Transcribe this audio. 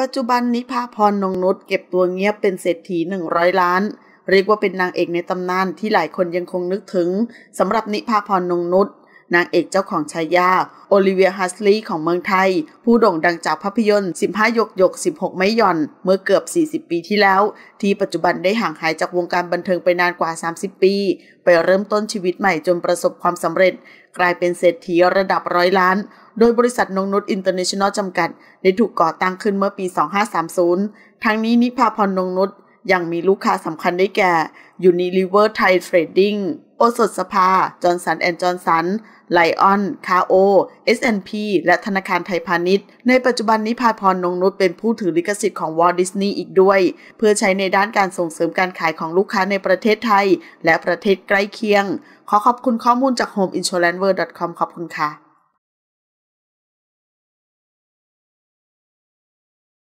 ปัจจุบันนิพาพรนงนุชเก็บตัวเงียบเป็นเศรษฐีหนึ่งร้อยล้าน เรียกว่าเป็นนางเอกในตำนานที่หลายคนยังคงนึกถึง สำหรับนิพาพรนงนุชนางเอกเจ้าของชายา โอลิเวียฮัสลีย์ของเมืองไทย ผู้โด่งดังจากภาพยนตร์15 ยก ยก 16 ไม่ย่อนเมื่อเกือบ 40 ปีที่แล้ว ที่ปัจจุบันได้ห่างหายจากวงการบันเทิงไปนานกว่า 30 ปี ไปเริ่มต้นชีวิตใหม่จนประสบความสำเร็จกลายเป็นเศรษฐีระดับร้อยล้านโดยบริษัทนงนุชอินเตอร์เนชั่นแนลจำกัดได้ถูกก่อตั้งขึ้นเมื่อปี 2530ทั้งนี้นิพาพรนงนุชยังมีลูกค้าสำคัญได้แก่ ยูนิลิเวอร์ไทยเทรดดิ้ง โอสถสภา จอร์นสันแอนด์จอร์นสัน ไลออน คาโอ เอสแอนพี และธนาคารไทยพาณิชย์ ในปัจจุบันนี้พาพรนงนุชเป็นผู้ถือลิขสิทธิ์ของวอลดิสนีย์อีกด้วย เพื่อใช้ในด้านการส่งเสริมการขายของลูกค้าในประเทศไทย และประเทศใกล้เคียง ขอขอบคุณข้อมูลจาก homeinsuranceworld.com ขอบคุณค่ะ